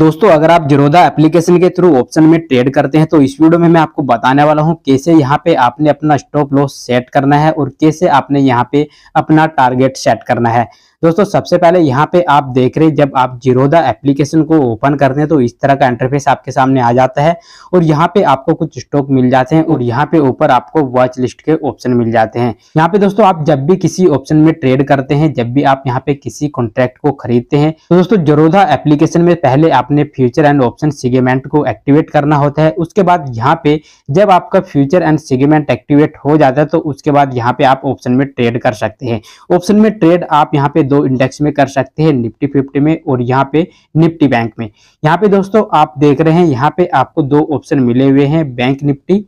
दोस्तों अगर आप जिरोदा एप्लीकेशन के थ्रू ऑप्शन में ट्रेड करते हैं तो इस वीडियो में मैं आपको बताने वाला हूं कैसे यहां पे आपने अपना स्टॉप लॉस सेट करना है और कैसे आपने यहां पे अपना टारगेट सेट करना है दोस्तों सबसे पहले यहाँ पे आप देख रहे हैं जब आप जीरोदा एप्लीकेशन को ओपन करते हैं तो इस तरह का इंटरफेस आपके सामने आ जाता है और यहाँ पे आपको कुछ स्टॉक मिल जाते हैं और यहाँ पे ऊपर आपको वॉच लिस्ट के ऑप्शन मिल जाते हैं यहाँ पे दोस्तों आप जब भी किसी ऑप्शन में ट्रेड करते हैं जब भी आप यहाँ पे किसी कॉन्ट्रैक्ट को खरीदते हैं तो दोस्तों जरोधा एप्लीकेशन में पहले आपने फ्यूचर एंड ऑप्शन सिगेमेंट को एक्टिवेट करना होता है उसके बाद यहाँ पे जब आपका फ्यूचर एंड सिगेमेंट एक्टिवेट हो जाता है तो उसके बाद यहाँ पे आप ऑप्शन में ट्रेड कर सकते हैं ऑप्शन में ट्रेड आप यहाँ पे दो इंडेक्स में कर सकते हैं निफ्टी फिफ्टी में और यहाँ पे निफ्टी बैंक में यहाँ पे दोस्तों आप देख रहे हैं यहाँ पे आपको दो ऑप्शन मिले हुए हैं बैंक निफ्टी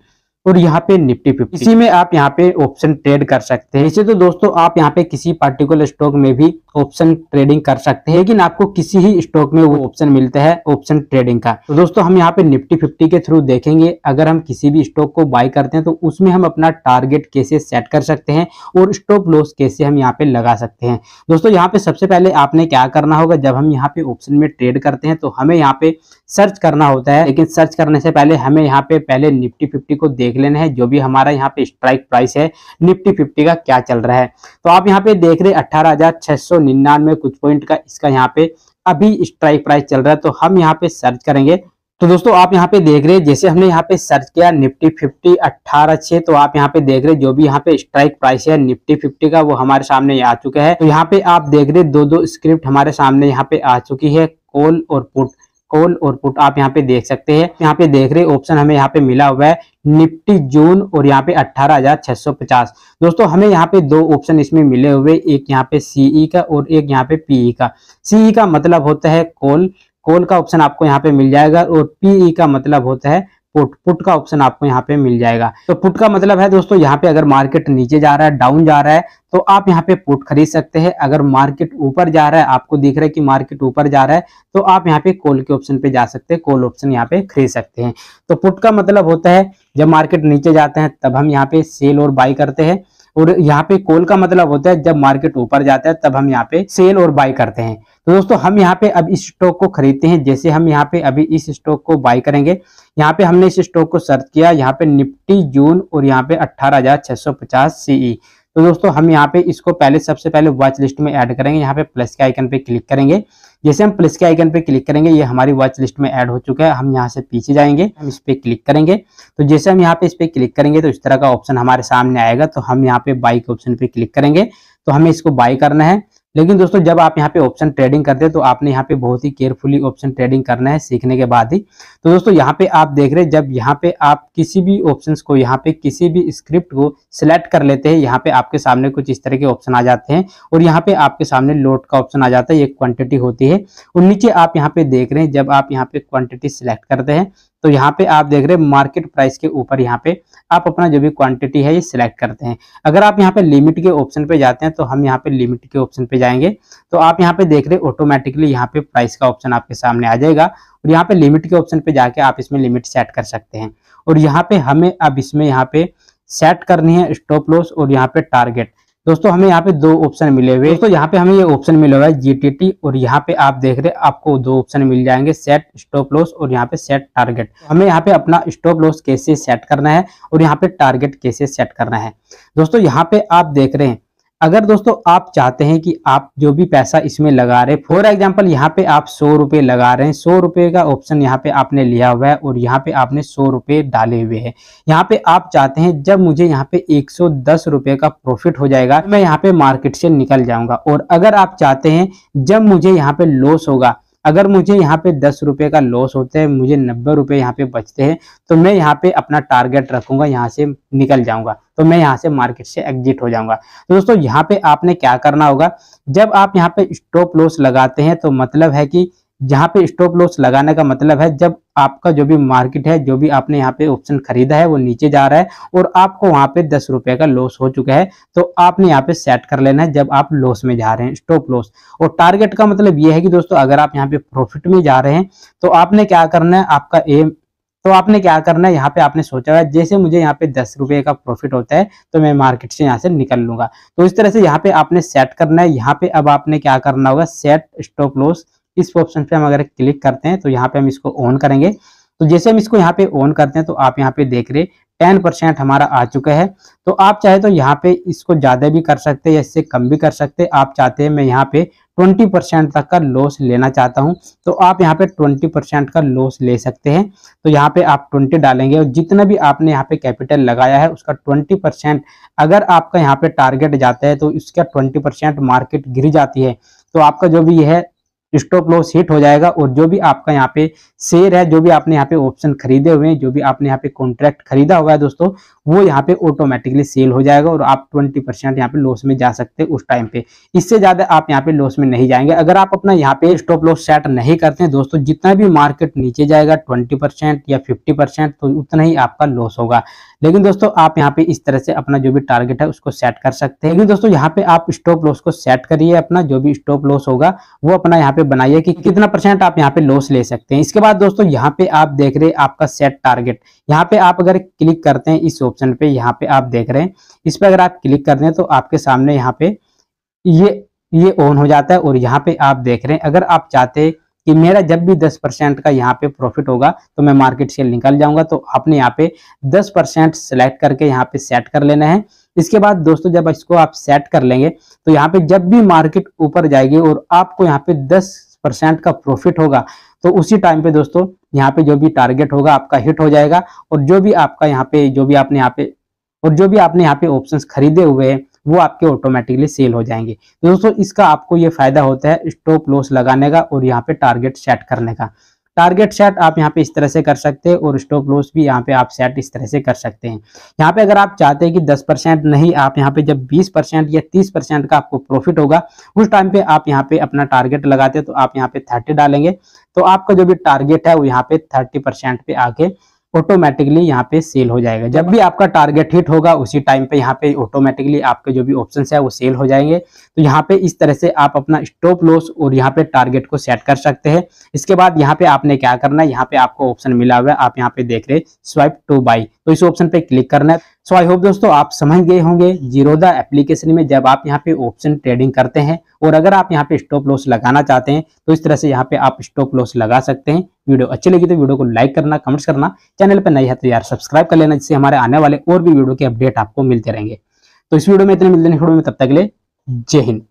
और यहाँ पे निफ्टी फिफ्टी इसी में आप यहाँ पे ऑप्शन ट्रेड कर सकते हैं इसे तो दोस्तों आप यहाँ पे किसी पार्टिकुलर स्टॉक में भी ऑप्शन ट्रेडिंग कर सकते हैं लेकिन आपको किसी ही स्टॉक में वो ऑप्शन मिलता है ऑप्शन ट्रेडिंग का तो दोस्तों हम यहाँ पे निफ्टी फिफ्टी के थ्रू देखेंगे अगर हम किसी भी स्टॉक को बाय करते हैं तो उसमें हम अपना टारगेट कैसे सेट कर सकते हैं और स्टॉप लॉस कैसे हम यहाँ पे लगा सकते हैं दोस्तों यहाँ पे सबसे पहले आपने क्या करना होगा जब हम यहाँ पे ऑप्शन में ट्रेड करते हैं तो हमें यहाँ पे सर्च करना होता है लेकिन सर्च करने से पहले हमें यहाँ पे पहले निफ्टी फिफ्टी को देख देख लेने हैं जो भी हमारा यहाँ पे स्ट्राइक प्राइस है निफ्टी फिफ्टी का क्या चल रहा है तो आप यहाँ पे देख रहे अठारह कुछ पॉइंट का इसका यहाँ पे अभी स्ट्राइक प्राइस चल रहा है तो हम यहाँ पे सर्च करेंगे तो दोस्तों आप यहाँ पे देख रहे हैं जैसे हमने यहाँ पे सर्च किया निफ्टी फिफ्टी अट्ठारह छह तो आप यहाँ पे देख रहे हैं जो भी यहाँ पे स्ट्राइक प्राइस है निफ्टी फिफ्टी का वो हमारे सामने आ चुका है तो यहाँ पे आप देख रहे हैं दो दो स्क्रिप्ट हमारे सामने यहाँ पे आ चुकी है कॉल और पुट कॉल और पुट आप यहाँ पे देख सकते हैं यहाँ पे देख रहे ऑप्शन हमें यहाँ पे मिला हुआ है निफ्टी जून और यहाँ पे 18,650 दोस्तों हमें यहाँ पे दो ऑप्शन इसमें मिले हुए एक यहाँ पे सीई e का और एक यहाँ पे पीई e का सीई e का मतलब होता है कॉल कॉल का ऑप्शन आपको यहाँ पे मिल जाएगा और पीई का मतलब होता है पुट पुट का ऑप्शन आपको यहाँ पे मिल जाएगा तो पुट का मतलब है दोस्तों यहाँ पे अगर मार्केट नीचे जा रहा है डाउन जा रहा है तो आप यहाँ पे पुट खरीद सकते हैं अगर मार्केट ऊपर जा रहा है आपको दिख रहा है कि मार्केट ऊपर जा रहा है तो आप यहाँ पे कॉल के ऑप्शन पे जा सकते हैं कॉल ऑप्शन यहाँ पे खरीद सकते हैं तो पुट का मतलब होता है जब मार्केट नीचे जाते हैं तब हम यहाँ पे सेल और बाई करते हैं और यहाँ पे कॉल का मतलब होता है जब मार्केट ऊपर जाता है तब हम यहाँ पे सेल और बाई करते हैं तो दोस्तों हम यहाँ पे अब इस स्टॉक को खरीदते हैं जैसे हम यहाँ पे अभी इस स्टॉक को बाय करेंगे यहाँ पे हमने इस स्टॉक को सर्च किया यहाँ पे निफ्टी जून और यहाँ पे अट्ठारह हजार छह सौ पचास सीई e। तो दोस्तों हम यहाँ पे इसको पहले सबसे पहले वॉच लिस्ट में ऐड करेंगे यहाँ पे प्लस के आइकन पे क्लिक करेंगे जैसे हम प्लस के आइकन पे क्लिक करेंगे ये हमारी वॉच लिस्ट में ऐड हो चुका है हम यहाँ से पीछे जाएंगे हम इस पर क्लिक करेंगे तो जैसे हम यहाँ पे इस पर क्लिक करेंगे तो इस तरह का ऑप्शन हमारे सामने आएगा तो हम यहाँ पे बाई के ऑप्शन पे क्लिक करेंगे तो हमें इसको बाई करना है लेकिन दोस्तों जब आप यहाँ पे ऑप्शन ट्रेडिंग करते हैं तो आपने यहाँ पे बहुत ही केयरफुली ऑप्शन ट्रेडिंग करना है सीखने के बाद ही तो दोस्तों यहाँ पे आप देख रहे हैं जब यहाँ पे आप किसी भी ऑप्शंस को यहाँ पे किसी भी स्क्रिप्ट को सिलेक्ट कर लेते हैं यहाँ पे आपके सामने कुछ इस तरह के ऑप्शन आ जाते हैं और यहाँ पे आपके सामने लोट का ऑप्शन आ जाता है ये क्वान्टिटी होती है और नीचे आप यहाँ पे देख रहे हैं जब आप यहाँ पे क्वान्टिटी सिलेक्ट करते हैं तो यहाँ पे आप देख रहे हैं मार्केट प्राइस के ऊपर यहाँ पे आप अपना जो भी क्वांटिटी है ये सिलेक्ट करते हैं अगर आप यहाँ पे लिमिट के ऑप्शन पे जाते हैं तो हम यहाँ पे लिमिट के ऑप्शन पे जाएंगे तो आप यहाँ पे देख रहे ऑटोमेटिकली यहाँ पे प्राइस का ऑप्शन आपके सामने आ जाएगा और यहाँ पे लिमिट के ऑप्शन पे जाके आप इसमें लिमिट सेट कर सकते हैं और यहाँ पे हमें अब इसमें यहाँ पे सेट करनी है स्टॉप लॉस और यहाँ पे टारगेट दोस्तों हमें यहाँ पे दो ऑप्शन मिले हुए दोस्तों यहाँ पे हमें ये ऑप्शन मिला हुआ है जीटीटी और यहाँ पे आप देख रहे हैं आपको दो ऑप्शन मिल जाएंगे सेट स्टॉप लॉस और यहाँ पे सेट टारगेट तो हमें यहाँ पे अपना स्टॉप लॉस कैसे सेट करना है और यहाँ पे टारगेट कैसे सेट करना है दोस्तों यहाँ पे आप देख रहे हैं अगर दोस्तों आप चाहते हैं कि आप जो भी पैसा इसमें लगा रहे फॉर एग्जाम्पल यहाँ पे आप सौ रुपये लगा रहे हैं सौ रुपये का ऑप्शन यहाँ पे आपने लिया हुआ है और यहाँ पे आपने सौ रुपये डाले हुए हैं यहाँ पे आप चाहते हैं जब मुझे यहाँ पे एक सौ दस रुपए का प्रॉफिट हो जाएगा मैं यहाँ पे मार्केट से निकल जाऊंगा और अगर आप चाहते हैं जब मुझे यहाँ पे लॉस होगा अगर मुझे यहाँ पे दस रुपए का लॉस होता है मुझे नब्बे रुपये यहाँ पे बचते हैं तो मैं यहाँ पे अपना टारगेट रखूंगा यहाँ से निकल जाऊंगा तो मैं यहाँ से मार्केट से एग्जिट हो जाऊंगा तो दोस्तों यहाँ पे आपने क्या करना होगा जब आप यहाँ पे स्टॉप लॉस लगाते हैं तो मतलब है कि जहां पे स्टॉप लॉस लगाने का मतलब है जब आपका जो भी मार्केट है जो भी आपने यहाँ पे ऑप्शन खरीदा है वो नीचे जा रहा है और आपको वहां पे दस रुपए का लॉस हो चुका है तो आपने यहाँ पे सेट कर लेना है जब आप लॉस में जा रहे हैं स्टॉप लॉस और टारगेट का मतलब ये है कि दोस्तों अगर आप यहाँ पे प्रॉफिट में जा रहे हैं तो आपने क्या करना है आपका एम तो आपने क्या करना है यहाँ पे आपने सोचा है जैसे मुझे यहाँ पे दस रुपए का प्रॉफिट होता है तो मैं मार्केट से यहाँ से निकल लूंगा तो इस तरह से यहाँ पे आपने सेट करना है यहाँ पे अब आपने क्या करना होगा सेट स्टॉप लॉस इस ऑप्शन पे हम अगर क्लिक करते हैं तो यहाँ पे हम इसको ऑन करेंगे तो जैसे हम इसको यहाँ पे ऑन करते हैं तो आप यहाँ पे देख रहे टेन परसेंट हमारा आ चुका है तो आप चाहे तो यहाँ पे इसको ज़्यादा भी कर सकते हैं या इससे कम भी कर सकते हैं आप चाहते हैं मैं यहाँ पे ट्वेंटी परसेंट तक का लॉस लेना चाहता हूँ तो आप यहाँ पे ट्वेंटी परसेंट का लॉस ले सकते हैं तो यहाँ पे आप ट्वेंटी डालेंगे और जितना भी आपने यहाँ पे कैपिटल लगाया है उसका ट्वेंटी परसेंट अगर आपका यहाँ पे टारगेट जाता है तो इसका ट्वेंटी परसेंट मार्केट गिर जाती है तो आपका जो भी यह स्टॉप लॉस हिट हो जाएगा और जो भी आपका यहाँ पे शेयर है जो भी आपने यहाँ पे ऑप्शन खरीदे हुए हैं जो भी आपने यहाँ पे कॉन्ट्रैक्ट खरीदा हुआ है दोस्तों वो यहाँ पे ऑटोमेटिकली सेल हो जाएगा और आप ट्वेंटी परसेंट यहाँ पे लॉस में जा सकते हैं उस टाइम पे इससे ज्यादा आप यहाँ पे लॉस में नहीं जाएंगे अगर आप अपना यहाँ पे स्टॉप लॉस सेट नहीं करते हैं दोस्तों जितना भी मार्केट नीचे जाएगा ट्वेंटी परसेंट या फिफ्टी परसेंट तो उतना ही आपका लॉस होगा लेकिन दोस्तों आप यहाँ पे इस तरह से अपना जो भी टारगेट है उसको सेट कर सकते हैं लेकिन दोस्तों यहाँ पे आप स्टॉप लॉस को सेट करिए अपना जो भी स्टॉप लॉस होगा वो अपना यहाँ पे पे बनाइए कि कितना परसेंट आप यहाँ पे लॉस ले सकते हैं इसके बाद दोस्तों यहाँ पे आप देख रहे हैं आपका सेट टारगेट यहाँ पे आप अगर क्लिक करते हैं इस ऑप्शन पे यहाँ पे आप देख रहे हैं इस पर अगर आप क्लिक करते हैं तो आपके सामने यहाँ पे ये ये ऑन हो जाता है और यहाँ पे आप देख रहे हैं अगर आप चाहते कि मेरा जब भी दस परसेंट का यहाँ पे प्रॉफिट होगा तो मैं मार्केट से निकल जाऊंगा तो आपने यहाँ पे दस परसेंट सेलेक्ट करके यहाँ पे सेट कर लेना है इसके बाद दोस्तों जब इसको आप सेट कर लेंगे तो यहाँ पे जब भी मार्केट ऊपर जाएगी और आपको यहाँ पे दस परसेंट का प्रॉफिट होगा तो उसी टाइम पे दोस्तों यहाँ पे जो भी टारगेट होगा आपका हिट हो जाएगा और जो भी आपका यहाँ पे जो भी आपने यहाँ पे और जो भी आपने यहाँ पे ऑप्शन खरीदे हुए हैं वो आपके ऑटोमेटिकली सेल हो जाएंगे तो दोस्तों इसका आपको ये फायदा होता है स्टॉप लॉस लगाने का और यहाँ पे टारगेट सेट करने का टारगेट सेट आप यहाँ पे इस तरह से कर सकते हैं और स्टॉप लॉस भी यहाँ पे आप सेट इस तरह से कर सकते हैं यहाँ पे अगर आप चाहते हैं कि 10 परसेंट नहीं आप यहाँ पे जब 20 परसेंट या 30 परसेंट का आपको प्रॉफिट होगा उस टाइम पे आप यहाँ पे अपना टारगेट लगाते तो आप यहाँ पे थर्टी डालेंगे तो आपका जो भी टारगेट है वो यहाँ पे थर्टी परसेंट पे आके ऑटोमेटिकली यहाँ पे सेल हो जाएगा जब भी आपका टारगेट हिट होगा उसी टाइम पे यहाँ पे ऑटोमेटिकली आपके जो भी ऑप्शन है वो सेल हो जाएंगे तो यहाँ पे इस तरह से आप अपना स्टॉप लॉस और यहाँ पे टारगेट को सेट कर सकते हैं इसके बाद यहाँ पे आपने क्या करना है यहाँ पे आपको ऑप्शन मिला हुआ है आप यहाँ पे देख रहे स्वाइप टू बाई तो इस ऑप्शन पे क्लिक करना है सो आई होप दोस्तों आप समझ गए होंगे जीरोदा एप्लीकेशन में जब आप यहाँ पे ऑप्शन ट्रेडिंग करते हैं और अगर आप यहाँ पे स्टॉप लॉस लगाना चाहते हैं तो इस तरह से यहाँ पे आप स्टॉप लॉस लगा सकते हैं वीडियो अच्छी लगी तो वीडियो को लाइक करना कमेंट्स करना चैनल पर नई है तो यार सब्सक्राइब कर लेना जिससे हमारे आने वाले और भी वीडियो के अपडेट आपको मिलते रहेंगे तो इस वीडियो में इतने मिलते हैं तब तक ले जय हिंद